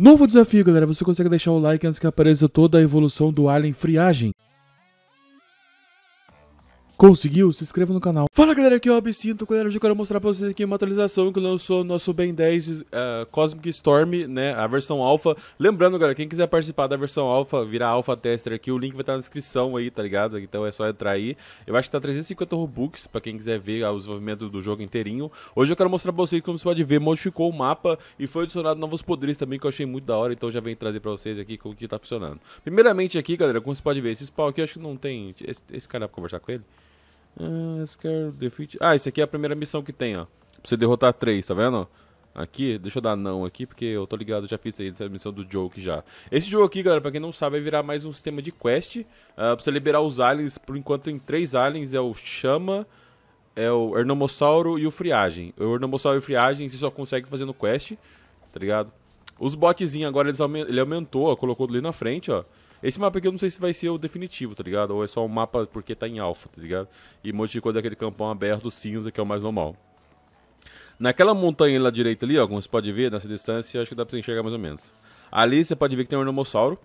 Novo desafio, galera. Você consegue deixar o like antes que apareça toda a evolução do Alien Friagem. Conseguiu? Se inscreva no canal. Fala galera, aqui é o Absinto. Galera, hoje eu quero mostrar pra vocês aqui uma atualização que lançou nosso Ben 10 uh, é, Cosmic Storm, né? A versão alpha. Lembrando, galera, quem quiser participar da versão alpha, virar alpha tester aqui, o link vai estar na descrição aí, tá ligado? Então é só entrar aí. Eu acho que tá 350 Robux pra quem quiser ver ah, o desenvolvimento do jogo inteirinho. Hoje eu quero mostrar pra vocês como você pode ver, modificou o mapa e foi adicionado novos poderes também que eu achei muito da hora. Então já venho trazer pra vocês aqui como que tá funcionando. Primeiramente aqui, galera, como você pode ver, esse spawn aqui eu acho que não tem. Esse, esse cara dá pra conversar com ele? Uh, ah, scare, é defeat. Ah, esse aqui é a primeira missão que tem, ó. Pra você derrotar três, tá vendo? Aqui, deixa eu dar não aqui, porque eu tô ligado, já fiz aí essa é missão do Joke já. Esse jogo aqui, galera, pra quem não sabe, vai virar mais um sistema de quest. Uh, pra você liberar os aliens, por enquanto tem três aliens, é o Chama, é o Ernomossauro e o Friagem. O Ernomossauro e o Friagem você só consegue fazer no quest, tá ligado? Os botzinhos agora, eles aument ele aumentou, ó, colocou ali na frente, ó. Esse mapa aqui eu não sei se vai ser o definitivo, tá ligado? Ou é só um mapa porque tá em alfa, tá ligado? E um monte de coisa daquele campão aberto cinza que é o mais normal. Naquela montanha lá direita ali, ó, como você pode ver nessa distância, acho que dá pra você enxergar mais ou menos. Ali você pode ver que tem um Ornomossauro.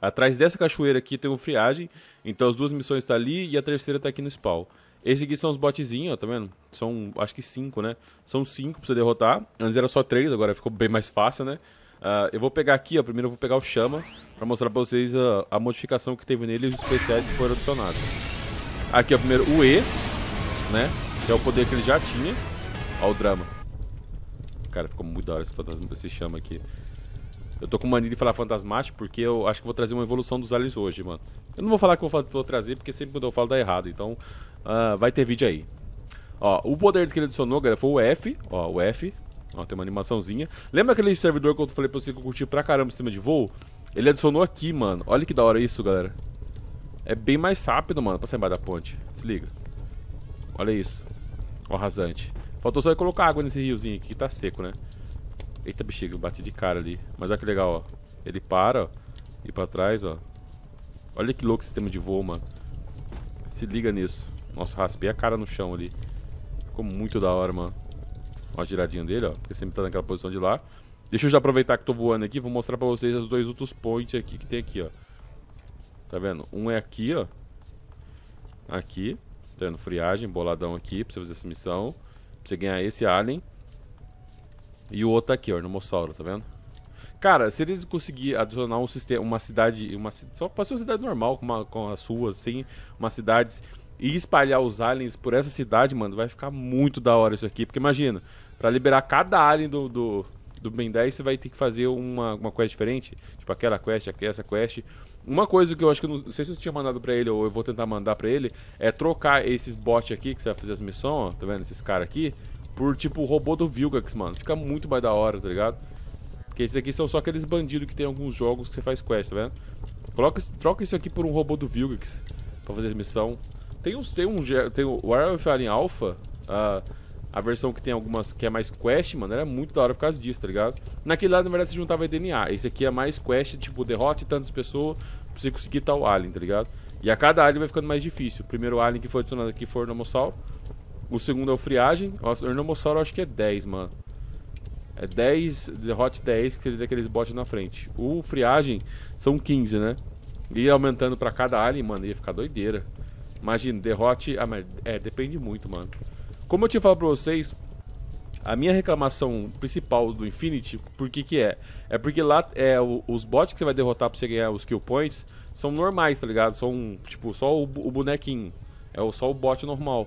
Atrás dessa cachoeira aqui tem um friagem. Então as duas missões tá ali e a terceira tá aqui no spawn. Esse aqui são os botezinhos, ó, tá vendo? São, acho que cinco, né? São cinco pra você derrotar. Antes era só três, agora ficou bem mais fácil, né? Uh, eu vou pegar aqui, ó, primeiro eu vou pegar o Chama, pra mostrar pra vocês a, a modificação que teve nele e os especiais que foram adicionados. Aqui, ó, primeiro o E, né, que é o poder que ele já tinha. Ó o drama. Cara, ficou muito da hora esse, fantasma, esse Chama aqui. Eu tô com mania de falar fantasmático porque eu acho que vou trazer uma evolução dos aliens hoje, mano. Eu não vou falar que eu vou trazer porque sempre quando eu falo dá errado, então uh, vai ter vídeo aí. Ó, o poder que ele adicionou, galera, foi o F, ó, o F, Ó, tem uma animaçãozinha. Lembra aquele servidor que eu falei pra você que eu curti pra caramba em cima de voo? Ele adicionou aqui, mano. Olha que da hora isso, galera. É bem mais rápido, mano, pra sair embaixo da ponte. Se liga. Olha isso. Ó, rasante. Faltou só eu colocar água nesse riozinho aqui, que tá seco, né? Eita, bexiga, bati de cara ali. Mas olha que legal, ó. Ele para, ó. E pra trás, ó. Olha que louco o sistema de voo, mano. Se liga nisso. Nossa, raspei a cara no chão ali. Ficou muito da hora, mano uma a giradinha dele, ó. Porque sempre tá naquela posição de lá. Deixa eu já aproveitar que tô voando aqui. Vou mostrar pra vocês os dois outros points aqui que tem aqui, ó. Tá vendo? Um é aqui, ó. Aqui. Tá vendo? Friagem, boladão aqui pra você fazer essa missão. Pra você ganhar esse alien. E o outro tá aqui, ó. Nomossauro, tá vendo? Cara, se eles conseguirem adicionar um sistema, uma cidade, uma só pode ser uma cidade normal, com, uma, com as sua, assim, umas cidades, e espalhar os aliens por essa cidade, mano, vai ficar muito da hora isso aqui. Porque imagina, Pra liberar cada alien do, do, do Ben 10, você vai ter que fazer uma, uma quest diferente. Tipo aquela quest, aquela, essa quest. Uma coisa que eu acho que eu não, não, sei se eu tinha mandado pra ele ou eu vou tentar mandar pra ele é trocar esses bots aqui que você vai fazer as missões, ó, tá vendo? Esses caras aqui, por tipo o robô do Vilgax, mano. Fica muito mais da hora, tá ligado? Porque esses aqui são só aqueles bandidos que tem alguns jogos que você faz quest, tá vendo? Coloca, troca isso aqui por um robô do Vilgax pra fazer as missão. Tem uns. Tem um. Tem o War of Alien Alpha. Uh, a versão que tem algumas que é mais quest, mano, era muito da hora por causa disso, tá ligado? Naquele lado, na verdade, você juntava DNA. Esse aqui é mais quest, tipo, derrote tantas pessoas pra você conseguir tal alien, tá ligado? E a cada alien vai ficando mais difícil. O primeiro alien que foi adicionado aqui foi o Ornomossauro. O segundo é o Friagem. O Ornomossauro eu acho que é 10, mano. É 10, derrote 10, que seria daqueles bots na frente. O Friagem são 15, né? E aumentando pra cada alien, mano, ia ficar doideira. Imagina, derrote... Ah, mas é, depende muito, mano. Como eu tinha falado pra vocês, a minha reclamação principal do Infinity, por que que é? É porque lá é, os bots que você vai derrotar pra você ganhar os kill points são normais, tá ligado? São, tipo, só o, o bonequinho. É só o bot normal.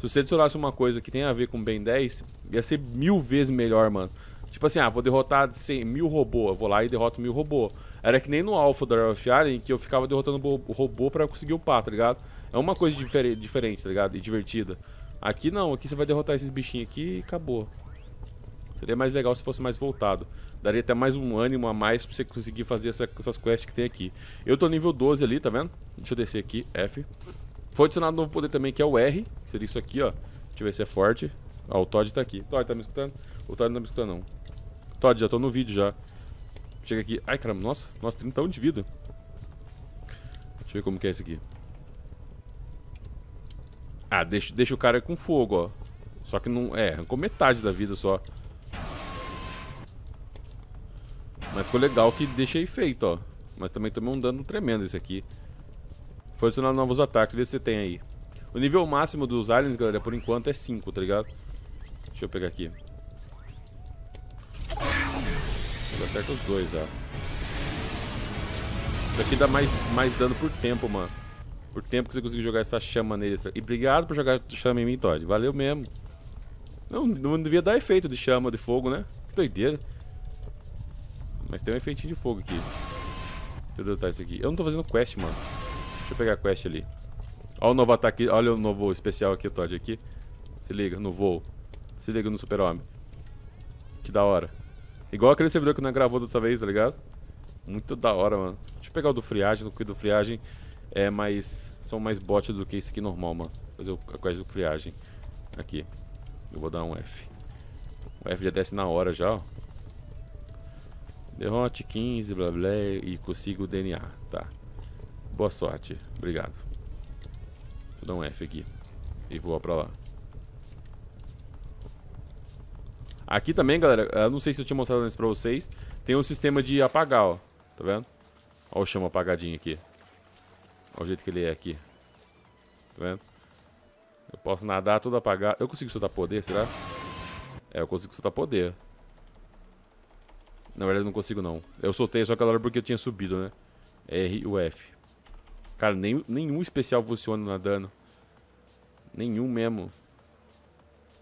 Se você adicionasse uma coisa que tem a ver com Ben 10, ia ser mil vezes melhor, mano. Tipo assim, ah, vou derrotar 100, mil robô, eu vou lá e derroto mil robô. Era que nem no Alpha da Royal Island, que eu ficava derrotando robô pra conseguir upar, tá ligado? É uma coisa diferente, tá ligado? E divertida. Aqui não, aqui você vai derrotar esses bichinhos aqui e acabou. Seria mais legal se fosse mais voltado. Daria até mais um ânimo a mais pra você conseguir fazer essa, essas quests que tem aqui. Eu tô nível 12 ali, tá vendo? Deixa eu descer aqui, F. Foi adicionado um novo poder também, que é o R. Que seria isso aqui, ó. Deixa eu ver se é forte. Ó, o Todd tá aqui. Todd, tá me escutando? O Todd não tá me escutando, não. Todd, já tô no vídeo, já. Chega aqui. Ai, caramba, nossa. Nossa, 31 de vida. Deixa eu ver como que é esse aqui. Ah, deixa, deixa o cara com fogo, ó. Só que não... É, arrancou metade da vida só. Mas ficou legal que deixei feito, ó. Mas também tomei um dano tremendo esse aqui. Foi adicionando novos ataques, vê se você tem aí. O nível máximo dos aliens, galera, por enquanto é 5, tá ligado? Deixa eu pegar aqui. Acerta os dois, ó. Isso aqui dá mais, mais dano por tempo, mano por tempo que você conseguiu jogar essa chama nele. E obrigado por jogar chama em mim, Todd. Valeu mesmo. Não, não devia dar efeito de chama, de fogo, né? Que doideira. Mas tem um efeito de fogo aqui. Deixa eu derrotar isso aqui. Eu não tô fazendo quest, mano. Deixa eu pegar a quest ali. Olha o novo ataque. Olha o novo especial aqui, Todd, aqui. Se liga, no voo. Se liga no super-homem. Que da hora. Igual aquele servidor que não gravou da outra vez, tá ligado? Muito da hora, mano. Deixa eu pegar o do friagem, o do friagem é mais. São mais bot do que isso aqui normal, mano. Fazer a quase do friagem. Aqui. Eu vou dar um F. O F já desce na hora já, ó. Derrote 15, blá blá, e consigo o DNA. Tá. Boa sorte. Obrigado. Vou dar um F aqui. E voar pra lá. Aqui também, galera, eu não sei se eu tinha mostrado antes pra vocês, tem um sistema de apagar, ó. Tá vendo? Ó o chama apagadinho aqui. Olha o jeito que ele é aqui. Tá vendo? Eu posso nadar todo apagado. Eu consigo soltar poder, será? É, eu consigo soltar poder. Na verdade, eu não consigo, não. Eu soltei só aquela hora porque eu tinha subido, né? É R e o F. Cara, nem, nenhum especial funciona nadando. Nenhum mesmo.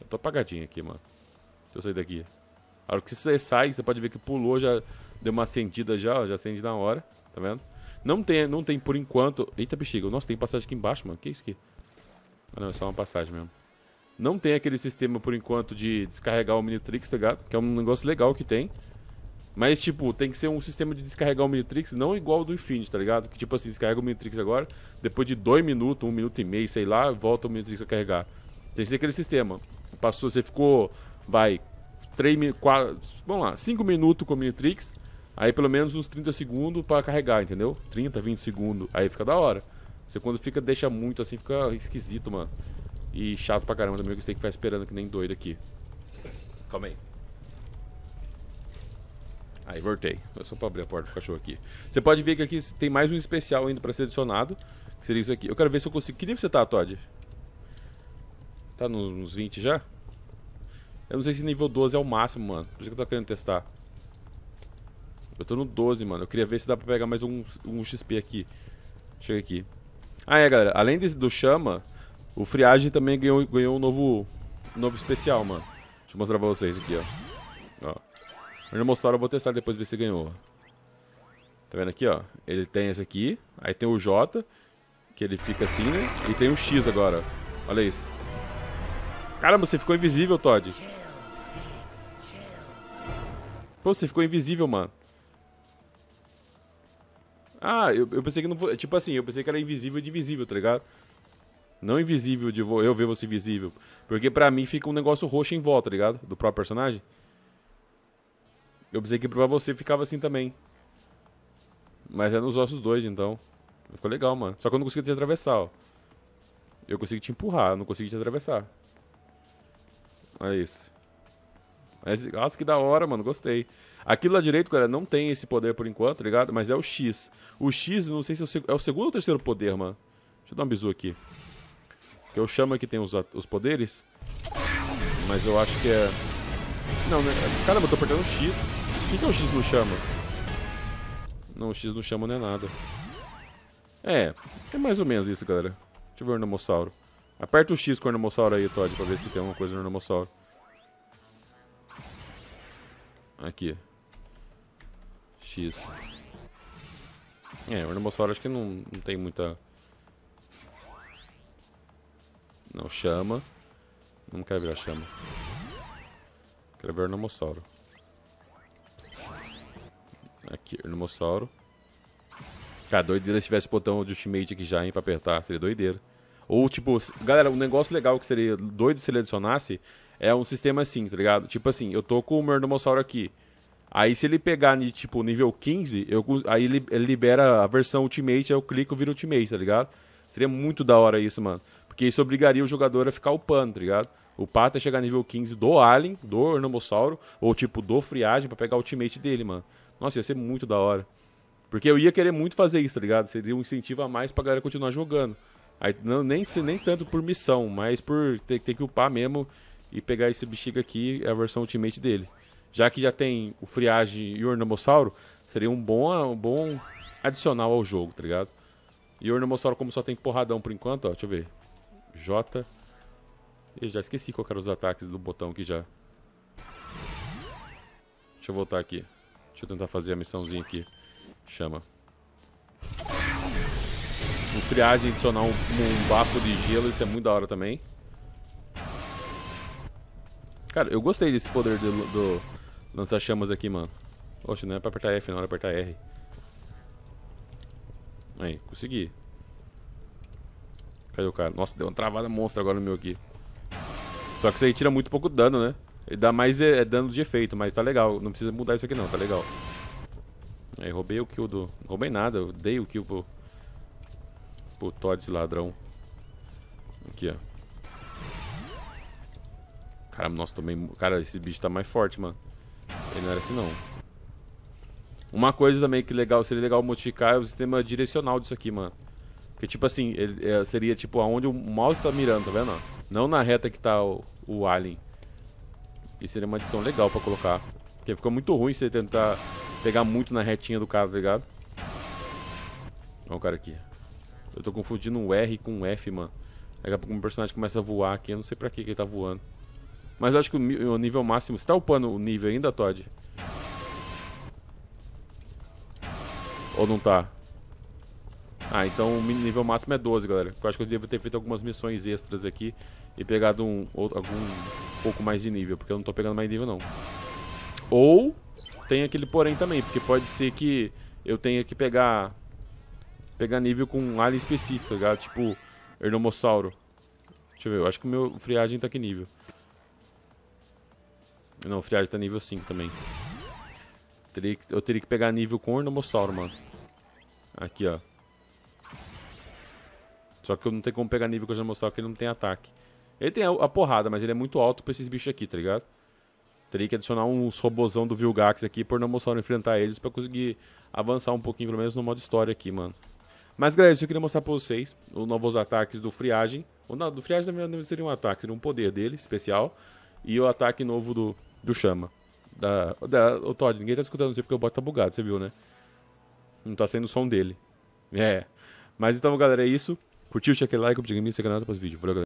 Eu tô apagadinho aqui, mano. Deixa eu sair daqui. A hora que você sai, você pode ver que pulou, já deu uma acendida já, ó, já acende na hora. Tá vendo? Não tem, não tem por enquanto... Eita, bexiga. Nossa, tem passagem aqui embaixo, mano. Que isso aqui? Ah, não. É só uma passagem mesmo. Não tem aquele sistema, por enquanto, de descarregar o Minitrix, tá ligado? Que é um negócio legal que tem. Mas, tipo, tem que ser um sistema de descarregar o Minitrix não igual ao do Infinity, tá ligado? Que, tipo assim, descarrega o Minitrix agora, depois de dois minutos, um minuto e meio, sei lá, volta o Minitrix a carregar. Tem que ser aquele sistema. Passou, você ficou, vai, três, quatro, vamos lá, cinco minutos com o Minitrix, Aí pelo menos uns 30 segundos para carregar, entendeu? 30, 20 segundos. Aí fica da hora. Você quando fica, deixa muito assim, fica esquisito, mano. E chato pra caramba também, que você tem que ficar esperando que nem doido aqui. Calma aí. Aí, voltei. É só pra abrir a porta do cachorro aqui. Você pode ver que aqui tem mais um especial ainda pra ser adicionado. Que seria isso aqui. Eu quero ver se eu consigo... Que nível você tá, Todd? Tá nos, nos 20 já? Eu não sei se nível 12 é o máximo, mano. Por isso que eu tô querendo testar. Eu tô no 12, mano. Eu queria ver se dá pra pegar mais um, um XP aqui. Chega aqui. Ah, é, galera. Além desse, do Chama, o Friage também ganhou, ganhou um novo, um novo especial, mano. Deixa eu mostrar pra vocês aqui, ó. Ó. Onde eu mostrar, eu vou testar depois ver se ganhou. Tá vendo aqui, ó? Ele tem esse aqui. Aí tem o J, que ele fica assim, né? E tem o X agora. Olha isso. Caramba, você ficou invisível, Todd. Pô, você ficou invisível, mano. Ah, eu, eu pensei que não fosse. Tipo assim, eu pensei que era invisível e divisível, tá ligado? Não invisível de eu ver você visível. Porque pra mim fica um negócio roxo em volta, tá ligado? Do próprio personagem. Eu pensei que pra você ficava assim também. Mas é nos ossos dois, então. Ficou legal, mano. Só que eu não consegui te atravessar, ó. Eu consegui te empurrar, não consegui te atravessar. É isso. Mas, nossa, que da hora, mano. Gostei. Aquilo lá direito, cara, não tem esse poder por enquanto, tá ligado? Mas é o X. O X, não sei se é o é segundo ou terceiro poder, mano. Deixa eu dar um bisu aqui. Que eu chamo é que tem os, os poderes. Mas eu acho que é... Não, né? Caramba, eu tô apertando o X. O que, que é o X no chama? Não, o X no chama não é nada. É, é mais ou menos isso, galera. Deixa eu ver o Ornomossauro. Aperta o X com o Ornomossauro aí, Todd, pra ver se tem alguma coisa no Ornomossauro. Aqui. É, o Ornamossauro acho que não, não tem muita... Não, chama. Não quero virar chama. Quero ver o Ornamossauro. Aqui, Ornamossauro. Cara, tá, doideira se tivesse o botão de ultimate aqui já, hein, pra apertar. Seria doideira. Ou, tipo, galera, um negócio legal que seria doido se ele adicionasse é um sistema assim, tá ligado? Tipo assim, eu tô com o meu Ornamossauro aqui. Aí se ele pegar, tipo, nível 15, eu, aí ele, ele libera a versão Ultimate, aí eu clico e vira Ultimate, tá ligado? Seria muito da hora isso, mano. Porque isso obrigaria o jogador a ficar upando, tá ligado? O Pata é chegar nível 15 do Alien, do Ornamossauro, ou tipo, do Friagem, para pegar o ultimate dele, mano. Nossa, ia ser muito da hora. Porque eu ia querer muito fazer isso, tá ligado? Seria um incentivo a mais pra galera continuar jogando. Aí, não, nem, nem tanto por missão, mas por ter, ter que upar mesmo e pegar esse bexiga aqui, é a versão ultimate dele. Já que já tem o Friage e o Ornomossauro, seria um bom, um bom adicional ao jogo, tá ligado? E o Ornomossauro, como só tem porradão por enquanto, ó, deixa eu ver. J. Eu já esqueci qual era os ataques do botão aqui já. Deixa eu voltar aqui. Deixa eu tentar fazer a missãozinha aqui. Chama. o friagem adicionar um, um bafo de gelo, isso é muito da hora também. Cara, eu gostei desse poder do, do, lança-chamas aqui, mano. Oxe, não é pra apertar F, não, é pra apertar R. Aí, consegui. Cadê o cara? Nossa, deu uma travada monstra agora no meu aqui. Só que isso aí tira muito pouco dano, né? Ele dá mais é, é dano de efeito, mas tá legal. Não precisa mudar isso aqui não, tá legal. Aí, roubei o kill do... roubei nada, eu dei o kill pro... Pro Todd, esse ladrão. Aqui, ó. Caramba, nossa, tomei... Cara, esse bicho tá mais forte, mano. Ele não era assim, não. Uma coisa também que legal, seria legal modificar é o sistema direcional disso aqui, mano. Porque, tipo assim, ele, é, seria, tipo, aonde o mouse tá mirando, tá vendo? Não na reta que tá o, o alien. Isso seria uma adição legal pra colocar. Porque ficou muito ruim você tentar pegar muito na retinha do cara, tá ligado? Olha o cara aqui. Eu tô confundindo um R com um F, mano. Daqui a pouco meu personagem começa a voar aqui. Eu não sei pra que ele tá voando. Mas eu acho que o, o nível máximo... Você tá upando o nível ainda, Todd? Ou não tá? Ah, então o nível máximo é 12, galera. Eu acho que eu devo ter feito algumas missões extras aqui e pegado um, outro, algum um pouco mais de nível, porque eu não tô pegando mais nível, não. Ou tem aquele porém também, porque pode ser que eu tenha que pegar pegar nível com um alien específico, tá ligado? Tipo, Ernomossauro. Deixa eu ver, eu acho que o meu friagem tá aqui nível? Não, o Friard tá nível 5 também. eu teria que pegar nível com o Ornomossauro, mano. Aqui, ó. Só que eu não tenho como pegar nível com o Ornomossauro, porque ele não tem ataque. Ele tem a, porrada, mas ele é muito alto pra esses bichos aqui, tá ligado? Teria que adicionar uns robozão do Vilgax aqui por não mostrar enfrentar eles pra conseguir avançar um pouquinho, pelo menos no modo história aqui, mano. Mas galera, isso eu queria mostrar pra vocês, os novos ataques do Friagem. O do Friagem na verdade seria um ataque, seria um poder dele, especial. E o ataque novo do, do Chama. Da, da, o Todd, ninguém tá escutando você porque o bot tá bugado, você viu, né? Não tá saindo o som dele. É. Mas então, galera, é isso. Curtiu, aquele like, me segue nada para os vídeos. Valeu, galera.